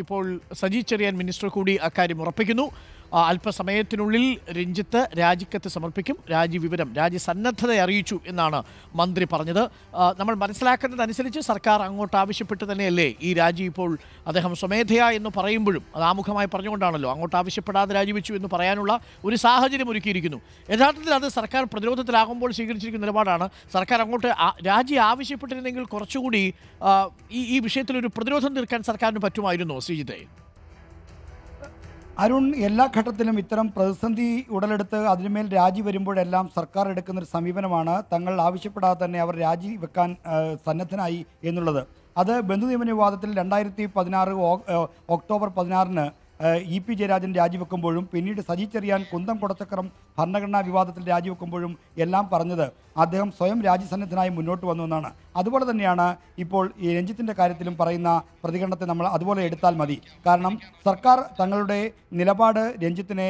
ഇപ്പോൾ സജി ചെറിയാൻ മിനിസ്റ്റർ കൂടി അക്കാര്യം ഉറപ്പിക്കുന്നു അല്പസമയത്തിനുള്ളിൽ രഞ്ജിത്ത് രാജിക്കത്ത് സമർപ്പിക്കും രാജിവിവരം വിവരം രാജി സന്നദ്ധത അറിയിച്ചു എന്നാണ് മന്ത്രി പറഞ്ഞത് നമ്മൾ മനസ്സിലാക്കുന്നതനുസരിച്ച് സർക്കാർ അങ്ങോട്ട് ആവശ്യപ്പെട്ട് തന്നെയല്ലേ ഈ രാജി ഇപ്പോൾ അദ്ദേഹം സ്വമേധയാ എന്ന് പറയുമ്പോഴും അത് ആമുഖമായി പറഞ്ഞുകൊണ്ടാണല്ലോ അങ്ങോട്ട് ആവശ്യപ്പെടാതെ രാജിവെച്ചു എന്ന് പറയാനുള്ള ഒരു സാഹചര്യം ഒരുക്കിയിരിക്കുന്നു യഥാർത്ഥത്തിൽ അത് സർക്കാർ പ്രതിരോധത്തിലാകുമ്പോൾ സ്വീകരിച്ചിരിക്കുന്ന നിലപാടാണ് സർക്കാർ അങ്ങോട്ട് രാജി ആവശ്യപ്പെട്ടിരുന്നെങ്കിൽ കുറച്ചുകൂടി ഈ ഈ വിഷയത്തിൽ ഒരു പ്രതിരോധം തീർക്കാൻ സർക്കാരിന് പറ്റുമായിരുന്നു ശ്രീജിത്തെ അരുൺ എല്ലാ ഘട്ടത്തിലും ഇത്തരം പ്രതിസന്ധി ഉടലെടുത്ത് അതിനുമേൽ രാജി വരുമ്പോഴെല്ലാം സർക്കാർ എടുക്കുന്ന ഒരു സമീപനമാണ് തങ്ങൾ ആവശ്യപ്പെടാതെ തന്നെ അവർ രാജി വെക്കാൻ സന്നദ്ധനായി എന്നുള്ളത് അത് ബന്ധു നിയമന വിവാദത്തിൽ രണ്ടായിരത്തി പതിനാറ് ഒക്ടോബർ പതിനാറിന് ഇ പി ജയരാജൻ രാജിവെക്കുമ്പോഴും പിന്നീട് സജി ചെറിയാൻ കുന്തം കൊടച്ചക്രം ഭരണഘടനാ വിവാദത്തിൽ രാജിവെക്കുമ്പോഴും എല്ലാം പറഞ്ഞത് അദ്ദേഹം സ്വയം രാജ്യസന്നദ്ധനായി മുന്നോട്ട് വന്നു എന്നാണ് അതുപോലെ തന്നെയാണ് ഇപ്പോൾ ഈ രഞ്ജിത്തിൻ്റെ കാര്യത്തിലും പറയുന്ന പ്രതികരണത്തെ നമ്മൾ അതുപോലെ എടുത്താൽ മതി കാരണം സർക്കാർ തങ്ങളുടെ നിലപാട് രഞ്ജിത്തിനെ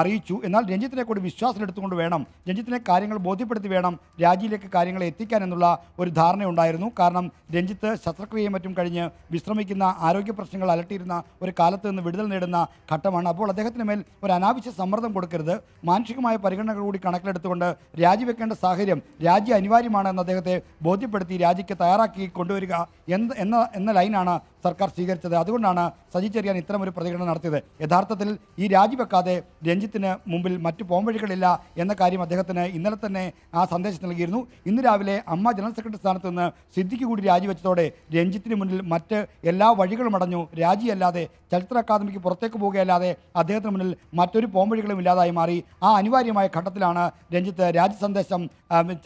അറിയിച്ചു എന്നാൽ രഞ്ജിത്തിനെ കൂടി വിശ്വാസത്തിലെടുത്തുകൊണ്ട് വേണം രഞ്ജിത്തിനെ കാര്യങ്ങൾ ബോധ്യപ്പെടുത്തി വേണം രാജിയിലേക്ക് കാര്യങ്ങൾ എത്തിക്കാൻ എന്നുള്ള ഒരു ധാരണയുണ്ടായിരുന്നു കാരണം രഞ്ജിത്ത് ശസ്ത്രക്രിയയും മറ്റും കഴിഞ്ഞ് വിശ്രമിക്കുന്ന ആരോഗ്യ പ്രശ്നങ്ങൾ അലട്ടിയിരുന്ന ഒരു കാലത്ത് നിന്ന് വിടുതൽ നേടുന്ന ഘട്ടമാണ് അപ്പോൾ അദ്ദേഹത്തിന് മേൽ ഒരു അനാവശ്യ സമ്മർദ്ദം കൊടുക്കരുത് മാനുഷികമായ പരിഗണനകൾ കൂടി കണക്കിലെടുത്തുകൊണ്ട് രാജിവെക്കേണ്ട സാഹചര്യം രാജ്യ എന്ന് അദ്ദേഹത്തെ ബോധ്യപ്പെടുത്തി രാജിക്ക് തയ്യാറാക്കി കൊണ്ടുവരിക എന്ന എന്ന ലൈനാണ് സർക്കാർ സ്വീകരിച്ചത് അതുകൊണ്ടാണ് സജി ചെറിയാൻ ഇത്തരമൊരു പ്രതികരണം നടത്തിയത് യഥാർത്ഥത്തിൽ ഈ രാജിവെക്കാതെ രഞ്ജിത്തിന് മുമ്പിൽ മറ്റു പോംവഴികളില്ല എന്ന കാര്യം അദ്ദേഹത്തിന് ഇന്നലെ തന്നെ ആ സന്ദേശം നൽകിയിരുന്നു ഇന്ന് രാവിലെ അമ്മ ജനറൽ സെക്രട്ടറി സ്ഥാനത്ത് നിന്ന് സിദ്ദിഖ് കൂടി രാജിവെച്ചതോടെ രഞ്ജിത്തിന് മുന്നിൽ മറ്റ് എല്ലാ വഴികളും അടഞ്ഞു രാജിയല്ലാതെ ചരിത്ര അക്കാദമിക്ക് പുറത്തേക്ക് പോവുകയല്ലാതെ അദ്ദേഹത്തിന് മുന്നിൽ മറ്റൊരു പോംവഴികളും ഇല്ലാതായി മാറി ആ അനിവാര്യമായ ഘട്ടത്തിലാണ് രഞ്ജിത്ത് രാജി സന്ദേശം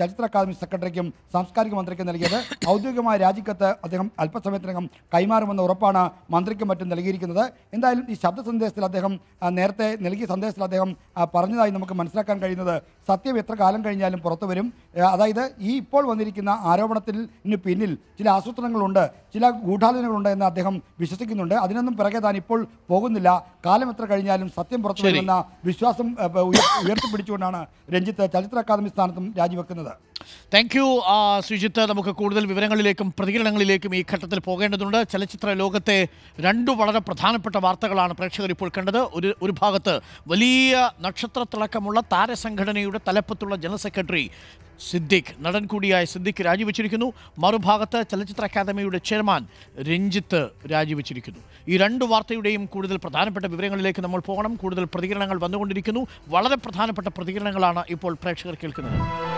ചരിത്ര അക്കാദമി സെക്രട്ടറിക്കും സാംസ്കാരിക മന്ത്രിക്കും നൽകിയത് ഔദ്യോഗികമായ രാജിക്കത്ത് അദ്ദേഹം അല്പസമയത്തിനകം കൈമാറും പരിഹാരമെന്ന ഉറപ്പാണ് മന്ത്രിക്കും മറ്റും നൽകിയിരിക്കുന്നത് എന്തായാലും ഈ ശബ്ദ സന്ദേശത്തിൽ അദ്ദേഹം നേരത്തെ നൽകിയ സന്ദേശത്തിൽ അദ്ദേഹം പറഞ്ഞതായി നമുക്ക് മനസ്സിലാക്കാൻ കഴിയുന്നത് സത്യം എത്ര കാലം കഴിഞ്ഞാലും പുറത്തു വരും അതായത് ഈ ഇപ്പോൾ വന്നിരിക്കുന്ന ആരോപണത്തിന് പിന്നിൽ ചില ആസൂത്രണങ്ങളുണ്ട് ചില ഗൂഢാലോചനകളുണ്ട് എന്ന് അദ്ദേഹം വിശ്വസിക്കുന്നുണ്ട് അതിനൊന്നും പിറകെ താൻ ഇപ്പോൾ പോകുന്നില്ല കാലം എത്ര കഴിഞ്ഞാലും സത്യം പുറത്തു വരുമെന്ന വിശ്വാസം ഉയർത്തിപ്പിടിച്ചുകൊണ്ടാണ് രഞ്ജിത്ത് ചലച്ചിത്ര അക്കാദമി സ്ഥാനത്തും രാജിവെക്കുന്നത് താങ്ക് യു ശ്രീജിത്ത് നമുക്ക് കൂടുതൽ വിവരങ്ങളിലേക്കും പ്രതികരണങ്ങളിലേക്കും ഈ ഘട്ടത്തിൽ പോകേണ്ടതുണ്ട് ചലച്ചിത്ര ലോകത്തെ രണ്ട് വളരെ പ്രധാനപ്പെട്ട വാർത്തകളാണ് പ്രേക്ഷകർ ഇപ്പോൾ കണ്ടത് ഒരു ഒരു ഭാഗത്ത് വലിയ നക്ഷത്ര തിളക്കമുള്ള താരസംഘടനയുടെ തലപ്പത്തുള്ള ജനറൽ സെക്രട്ടറി സിദ്ദിഖ് നടൻ കൂടിയായ സിദ്ദിഖ് രാജിവെച്ചിരിക്കുന്നു മറുഭാഗത്ത് ചലച്ചിത്ര അക്കാദമിയുടെ ചെയർമാൻ രഞ്ജിത്ത് രാജിവെച്ചിരിക്കുന്നു ഈ രണ്ട് വാർത്തയുടെയും കൂടുതൽ പ്രധാനപ്പെട്ട വിവരങ്ങളിലേക്ക് നമ്മൾ പോകണം കൂടുതൽ പ്രതികരണങ്ങൾ വന്നുകൊണ്ടിരിക്കുന്നു വളരെ പ്രധാനപ്പെട്ട പ്രതികരണങ്ങളാണ് ഇപ്പോൾ പ്രേക്ഷകർ കേൾക്കുന്നത്